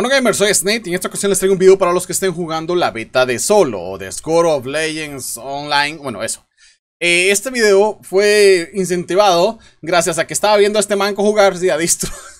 Bueno gamers, soy Snake y en esta ocasión les traigo un video para los que estén jugando la beta de solo o de Score of Legends Online, bueno eso. Eh, este video fue incentivado gracias a que estaba viendo a este manco jugar distro.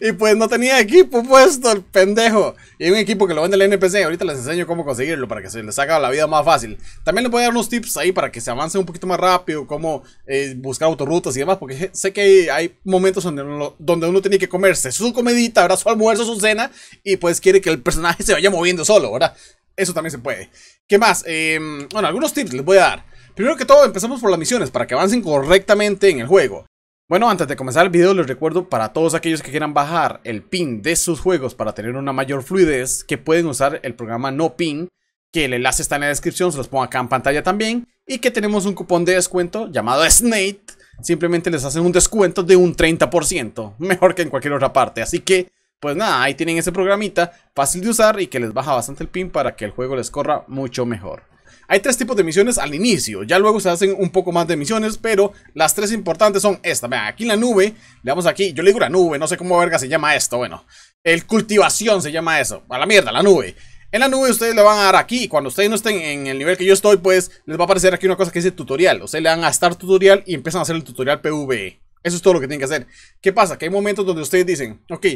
Y pues no tenía equipo puesto, el pendejo. Y hay un equipo que lo vende el NPC. Ahorita les enseño cómo conseguirlo para que se les haga la vida más fácil. También les voy a dar unos tips ahí para que se avance un poquito más rápido. Cómo eh, buscar autorrutas y demás. Porque sé que hay momentos donde uno, tiene que comerse su comedita, su almuerzo, su cena. Y pues quiere que el personaje se vaya moviendo solo, ¿verdad? Eso también se puede. ¿Qué más? Em, bueno, algunos tips les voy a dar. Primero que todo, empezamos por las misiones para que avancen correctamente en el juego. Bueno, antes de comenzar el video les recuerdo para todos aquellos que quieran bajar el PIN de sus juegos para tener una mayor fluidez, que pueden usar el programa No PIN, que el enlace está en la descripción, se los pongo acá en pantalla también, y que tenemos un cupón de descuento llamado Snate, simplemente les hacen un descuento de un 30%, mejor que en cualquier otra parte, así que pues nada, ahí tienen ese programita fácil de usar y que les baja bastante el PIN para que el juego les corra mucho mejor. Hay tres tipos de misiones al inicio, ya luego se hacen un poco más de misiones, pero las tres importantes son esta. Vean, aquí en la nube, le damos aquí, yo le digo la nube, no sé cómo verga se llama esto, bueno. El cultivación se llama eso, a la mierda, la nube. En la nube ustedes le van a dar aquí cuando ustedes no estén en el nivel que yo estoy, pues les va a aparecer aquí una cosa que dice tutorial. o sea, le dan a estar tutorial y empiezan a hacer el tutorial PVE. Eso es todo lo que tienen que hacer. ¿Qué pasa? Que hay momentos donde ustedes dicen, ok,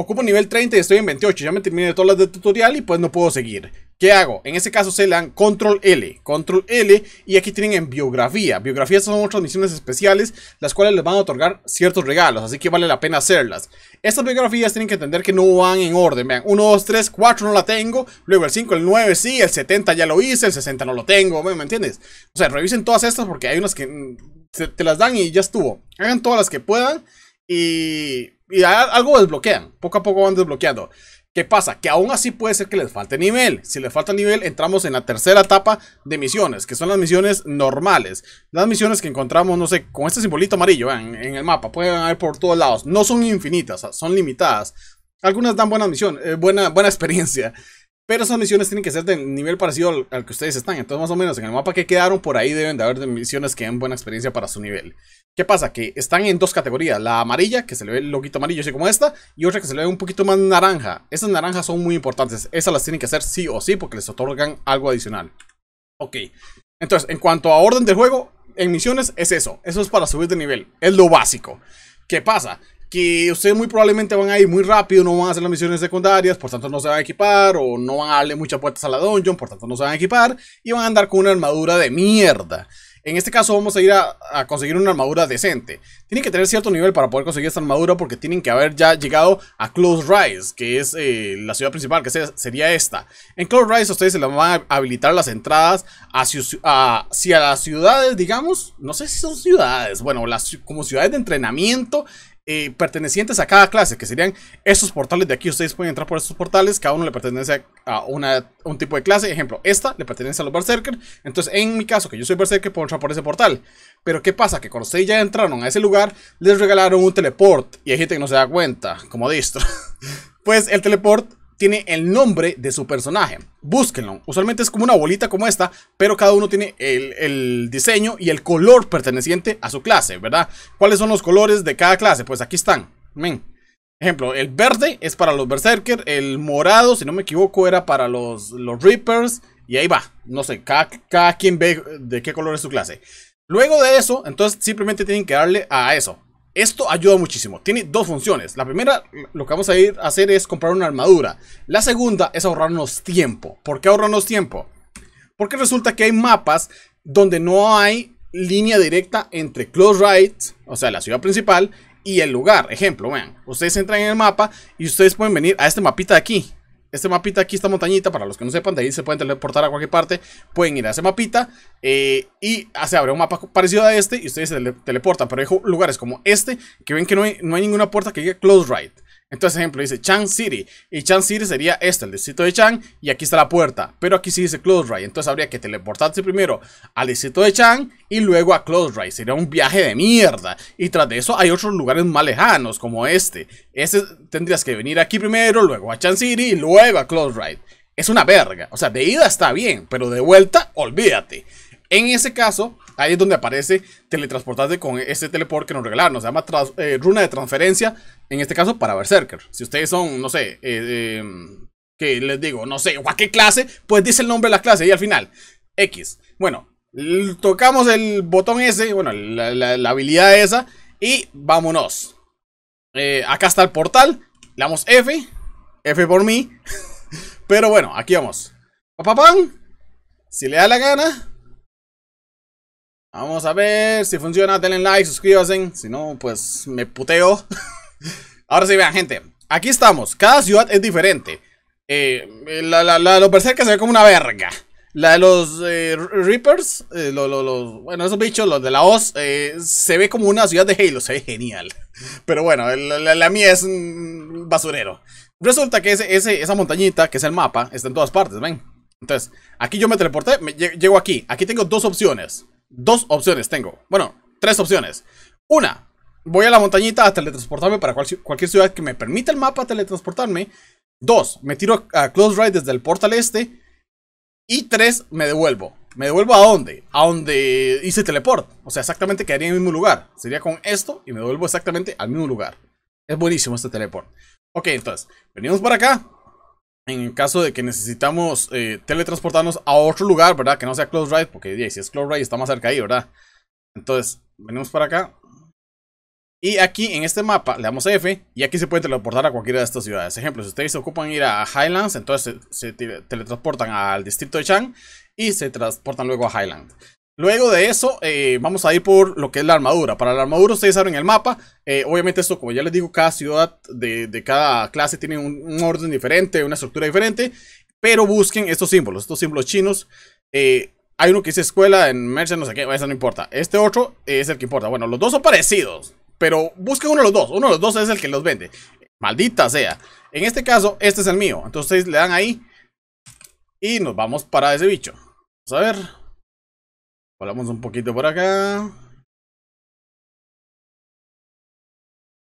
Ocupo nivel 30 y estoy en 28. Ya me terminé todas las de tutorial y pues no puedo seguir. ¿Qué hago? En este caso se le dan control L, control L y aquí tienen en biografía. Biografía son otras misiones especiales, las cuales les van a otorgar ciertos regalos, así que vale la pena hacerlas. Estas biografías tienen que entender que no van en orden. Vean, 1, 2, 3, 4 no la tengo, luego el 5, el 9 sí, el 70 ya lo hice, el 60 no lo tengo, ¿me entiendes? O sea, revisen todas estas porque hay unas que mm, te las dan y ya estuvo. Hagan todas las que puedan y y algo desbloquean. Poco a poco van desbloqueando. ¿Qué pasa? Que aún así puede ser que les falte nivel. Si les falta nivel, entramos en la tercera etapa de misiones, que son las misiones normales. Las misiones que encontramos, no sé, con este simbolito amarillo en, el mapa, pueden haber por todos lados. No son infinitas, son limitadas. Algunas dan buena misión, eh, buena, buena experiencia. Pero esas misiones tienen que ser de nivel parecido al, que ustedes están. Entonces, más o menos, en el mapa que quedaron, por ahí deben de haber misiones que den buena experiencia para su nivel. ¿Qué pasa? Que están en dos categorías. La amarilla, que se le ve el loquito amarillo, así como esta. Y otra que se le ve un poquito más naranja. Esas naranjas son muy importantes. Esas las tienen que hacer sí o sí, porque les otorgan algo adicional. Ok. Entonces, en cuanto a orden de juego, en misiones es eso. Eso es para subir de nivel. Es lo básico. ¿Qué pasa? que ustedes muy probablemente van a ir muy rápido, no van a hacer las misiones secundarias, por tanto no se van a equipar, o no van a darle muchas puertas a la dungeon, por tanto no se van a equipar, y van a andar con una armadura de mierda. En este caso vamos a ir a, conseguir una armadura decente. Tienen que tener cierto nivel para poder conseguir esta armadura porque tienen que haber ya llegado a Close Rise, que es eh, la ciudad principal, que sería esta. En Close Rise ustedes se les van a habilitar las entradas hacia, las ciudades, digamos, no sé si son ciudades, bueno, como ciudades de entrenamiento eh, pertenecientes a cada clase, que serían esos portales de aquí. Ustedes pueden entrar por estos portales, cada uno le pertenece a, una, un tipo de clase. Ejemplo, esta le pertenece a los Berserker. Entonces, en mi caso, que yo soy Berserker, puedo entrar por ese portal. Pero, ¿qué pasa? Que cuando ustedes ya entraron a ese lugar, les regalaron un teleport. Y hay gente que no se da cuenta, como distro. pues el teleport tiene el nombre de su personaje. Búsquenlo. Usualmente es como una bolita como esta, pero cada uno tiene el, diseño y el color perteneciente a su clase, ¿verdad? ¿Cuáles son los colores de cada clase? Pues aquí están. Ejemplo, el verde es para los Berserker, el morado, si no me equivoco, era para los, los Reapers, y ahí va. No sé, cada quien ve de qué color es su clase. Luego de eso, entonces simplemente tienen que darle a eso. Esto ayuda muchísimo. Tiene dos funciones. La primera, lo que vamos a ir a hacer es comprar una armadura. La segunda es ahorrarnos tiempo. ¿Por qué ahorrarnos tiempo? Porque resulta que hay mapas donde no hay línea directa entre Close Right, o sea, la ciudad principal, y el lugar. Ejemplo, vean, ustedes entran en el mapa y ustedes pueden venir a este mapita de aquí. Este mapita aquí, esta montañita, para los que no sepan, de ahí se pueden teleportar a cualquier parte. Pueden ir a ese mapita eh, y se abre un mapa parecido a este y ustedes se teleportan. Pero hay lugares como este que ven que no hay, no hay ninguna puerta que diga close ride. Entonces, ejemplo, dice Chan City. Y Chan City sería este, el distrito de Chan. Y aquí está la puerta. Pero aquí sí dice Close Ride. Entonces habría que teleportarse primero al distrito de Chan y luego a Close Ride. Sería un viaje de mierda. Y tras de eso hay otros lugares más lejanos, como este. Este tendrías que venir aquí primero, luego a Chan City y luego a Close Ride. Es una verga. O sea, de ida está bien, pero de vuelta, olvídate. En ese caso, Ahí es donde aparece teletransportarse con ese teleport que nos regalaron. Se llama eh, runa de transferencia, en este caso para Berserker. Si ustedes son, no sé, eh, eh, que les digo, no sé, o a qué clase, pues dice el nombre de la clase y al final, X. Bueno, tocamos el botón ese, bueno, la, habilidad esa y vámonos. acá está el portal, le damos F, F por mí. Pero bueno, aquí vamos. Papá, Si le da la gana, Vamos a ver si funciona. Denle like, suscríbanse. Si no, pues me puteo. Ahora sí, vean, gente. Aquí estamos. Cada ciudad es diferente. Eh, eh, la, la, de los berserkers se ve como una verga. La de los eh, Reapers, los, bueno, esos bichos, los de la Oz, se ve como una ciudad de Halo, se ve genial. Pero bueno, la, mía es un mm, basurero. Resulta que ese, esa montañita, que es el mapa, está en todas partes, ven. Entonces, aquí yo me teleporté, llego aquí. Aquí tengo dos opciones dos opciones tengo. Bueno, tres opciones. Una, voy a la montañita a teletransportarme para cualquier ciudad que me permita el mapa teletransportarme. Dos, me tiro a Close Ride desde el portal este. Y tres, me devuelvo. ¿Me devuelvo a dónde? A donde hice teleport. O sea, exactamente quedaría en el mismo lugar. Sería con esto y me devuelvo exactamente al mismo lugar. Es buenísimo este teleport. Ok, entonces, venimos para acá en caso de que necesitamos eh, teletransportarnos a otro lugar, ¿verdad? Que no sea Close Ride, porque si es Close Ride está más cerca ahí, ¿verdad? Entonces, venimos para acá. Y aquí en este mapa le damos F y aquí se puede teleportar a cualquiera de estas ciudades. Ejemplo, si ustedes se ocupan ir a Highlands, entonces se, se teletransportan al distrito de Chang y se transportan luego a Highland. Luego de eso, eh, vamos a ir por lo que es la armadura. Para la armadura ustedes saben el mapa. Eh, obviamente esto, como ya les digo, cada ciudad de, cada clase tiene un, orden diferente, una estructura diferente. Pero busquen estos símbolos, estos símbolos chinos. Eh, hay uno que dice escuela en Mercer, no sé qué, eso no importa. Este otro es el que importa. Bueno, los dos son parecidos, pero busquen uno de los dos. Uno de los dos es el que los vende. Maldita sea. En este caso, este es el mío. Entonces le dan ahí y nos vamos para ese bicho. Vamos a ver. Volamos un poquito por acá.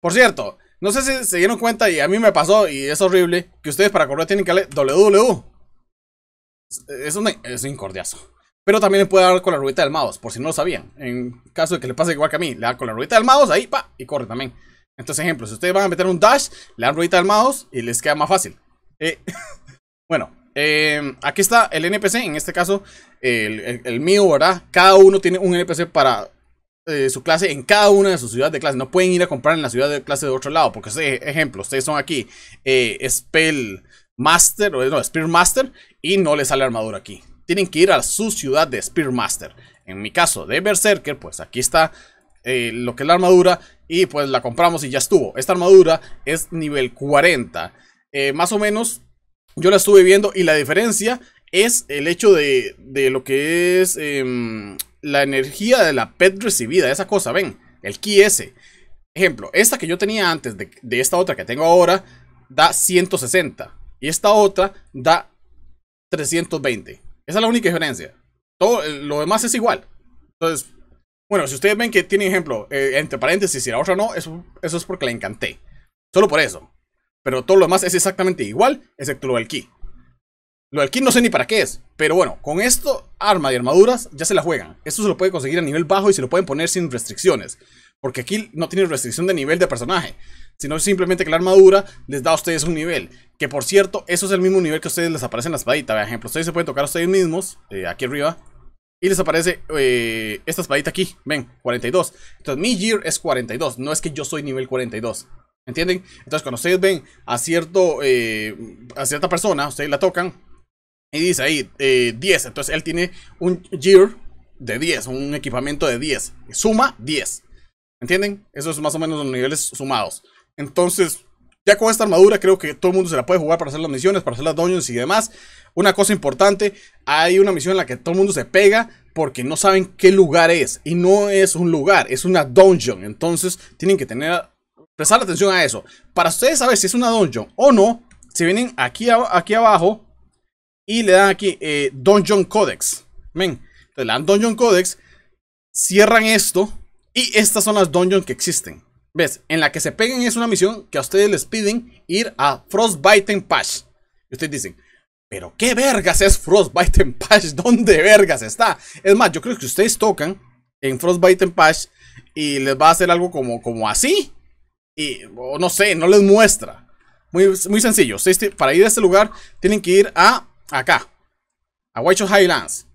Por cierto, no sé si se dieron cuenta y a mí me pasó y es horrible que ustedes para correr tienen que darle ww. Es un, es un incordiazo. Pero también le puede dar con la ruedita del mouse, por si no lo sabían. En caso de que le pase igual que a mí, le da con la ruedita del mouse ahí, pa, y corre también. Entonces, ejemplo, si ustedes van a meter un dash, le dan ruedita del mouse y les queda más fácil. Eh, bueno, eh, aquí está el NPC, en este caso el, mío, ¿verdad? Cada uno tiene un NPC para eh, su clase en cada una de sus ciudades de clase. No pueden ir a comprar en la ciudad de clase de otro lado, porque, ejemplo, ustedes son aquí eh, Spell Master, no, Spear Master, y no les sale armadura aquí. Tienen que ir a su ciudad de Spear Master. En mi caso de Berserker, pues aquí está lo que es la armadura, y pues la compramos y ya estuvo. Esta armadura es nivel 40. más o menos yo la estuve viendo y la diferencia es el hecho de, lo que es em, la energía de la PET recibida, esa cosa, ven, el ki ese. Ejemplo, esta que yo tenía antes de, esta otra que tengo ahora da 160 y esta otra da 320. Esa es la única diferencia. Todo eh, lo demás es igual. Entonces, bueno, si ustedes ven que tiene ejemplo, eh, entre paréntesis y la otra no, eso, eso es porque la encanté. Solo por eso. Pero todo lo demás es exactamente igual, excepto lo del ki. Lo del ki no sé ni para qué es. Pero bueno, con esto, arma y armaduras ya se la juegan. Esto se lo puede conseguir a nivel bajo y se lo pueden poner sin restricciones. Porque aquí no tiene restricción de nivel de personaje. Sino simplemente que la armadura les da a ustedes un nivel. Que por cierto, eso es el mismo nivel que a ustedes les aparece en la espadita. Por ejemplo, ustedes se pueden tocar a ustedes mismos. Eh, aquí arriba. Y les aparece eh, esta espadita aquí. Ven, 42. Entonces mi gear es 42. No es que yo soy nivel 42. ¿Entienden? Entonces, cuando ustedes ven a, cierto, eh, a cierta persona, ustedes la tocan y dice ahí eh, 10. Entonces, él tiene un gear de 10, un equipamiento de 10. Suma 10. ¿Entienden? Eso es más o menos los niveles sumados. Entonces, ya con esta armadura creo que todo el mundo se la puede jugar para hacer las misiones, para hacer las dungeons y demás. Una cosa importante, hay una misión en la que todo el mundo se pega porque no saben qué lugar es. Y no es un lugar, es una dungeon. Entonces tienen que tener Prestar atención a eso. Para ustedes saber si es una dungeon o no, Si vienen aquí, aquí abajo y le dan aquí eh, Dungeon Codex. Ven le dan Dungeon Codex, cierran esto y estas son las dungeons que existen. ¿Ves? En la que se peguen es una misión que a ustedes les piden ir a Frostbite Patch. Y ustedes dicen, pero qué vergas es Frostbite Patch, ¿dónde vergas está? Es más, yo creo que ustedes tocan en Frostbite Patch y les va a hacer algo como, como así y, no sé, no les muestra. Muy, muy sencillo. Para ir a este lugar tienen que ir a acá, a Waisho Highlands.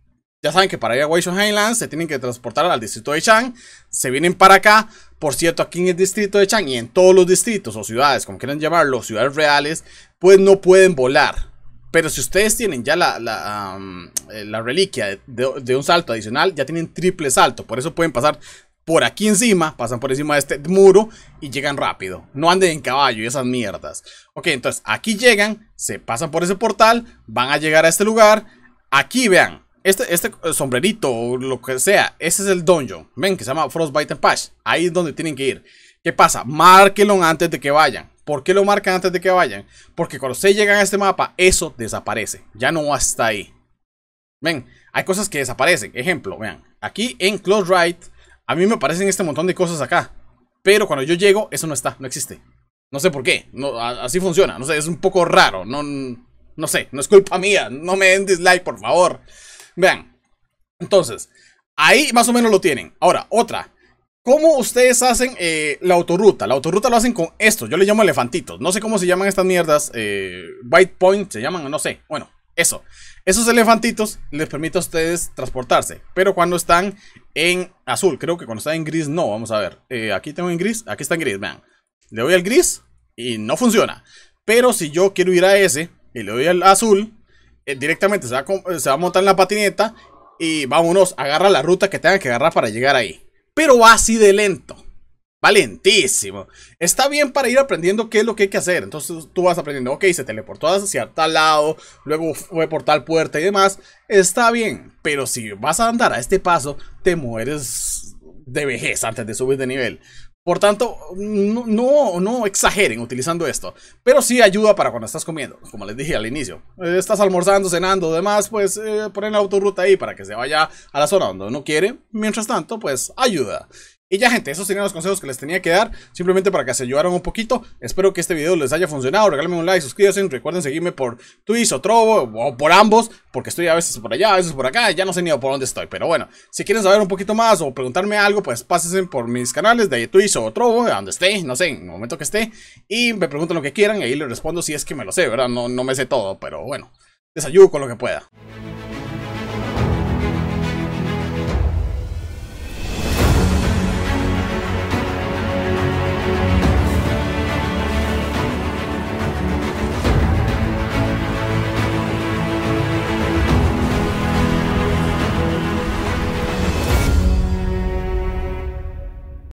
Ya saben que para ir a Waisho Highlands se tienen que transportar al distrito de Chang. Se vienen para acá. Por cierto, aquí en el distrito de Chang y en todos los distritos o ciudades, como quieran llamarlo, ciudades reales, pues no pueden volar. Pero si ustedes tienen ya la, eh, reliquia de, un salto adicional, ya tienen triple salto. Por eso pueden pasar por aquí encima, pasan por encima de este muro y llegan rápido. No anden en caballo y esas mierdas. Ok, entonces aquí llegan, se pasan por ese portal, van a llegar a este lugar. Aquí vean, este, este sombrerito o lo que sea, ese es el dungeon. Ven, que se llama Frostbite and Patch. Ahí es donde tienen que ir. ¿Qué pasa? Márquenlo antes de que vayan. ¿Por qué lo marcan antes de que vayan? Porque cuando se llegan a este mapa, eso desaparece. Ya no está ahí. Ven, hay cosas que desaparecen. Ejemplo, vean. Aquí en Close Right a mí me parecen este montón de cosas acá. Pero cuando yo llego, eso no está, no existe. No sé por qué. así funciona. No sé, es un poco raro. No, no sé, no es culpa mía. No me den dislike, por favor. Vean. Entonces, ahí más o menos lo tienen. Ahora, otra. ¿Cómo ustedes hacen eh, la autorruta? La autorruta lo hacen con esto. Yo le llamo elefantitos. No sé cómo se llaman estas mierdas. Eh, Point se llaman, no sé. Bueno, eso. Esos elefantitos les permite a ustedes transportarse. Pero cuando están en azul, creo que cuando están en gris no. Vamos a ver. Eh, aquí tengo en gris. Aquí está en gris, vean. Le doy al gris y no funciona. Pero si yo quiero ir a ese y le doy al azul, eh, directamente se va, se va a montar en la patineta y vámonos, agarra la ruta que tenga que agarrar para llegar ahí. Pero así de lento. Valentísimo. Está bien para ir aprendiendo qué es lo que hay que hacer. Entonces tú vas aprendiendo, ok, se teleportó hacia tal lado, luego fue por tal puerta y demás. Está bien, pero si vas a andar a este paso, te mueres de vejez antes de subir de nivel. Por tanto, no, no, exageren utilizando esto, pero sí ayuda para cuando estás comiendo, como les dije al inicio. Eh, estás almorzando, cenando, demás, pues eh, ponen la autorruta ahí para que se vaya a la zona donde uno quiere. Mientras tanto, pues ayuda. Y ya gente, esos serían los consejos que les tenía que dar, simplemente para que se ayudaran un poquito. Espero que este video les haya funcionado, regálenme un like, suscríbanse, recuerden seguirme por Twitch o Trovo, o por ambos, porque estoy a veces por allá, a veces por acá, ya no sé ni por dónde estoy. Pero bueno, si quieren saber un poquito más o preguntarme algo, pues pásense por mis canales de Twitch o Trovo, donde esté, no sé, en el momento que esté, y me preguntan lo que quieran y ahí les respondo si es que me lo sé, ¿verdad? No, no me sé todo, pero bueno, les ayudo con lo que pueda.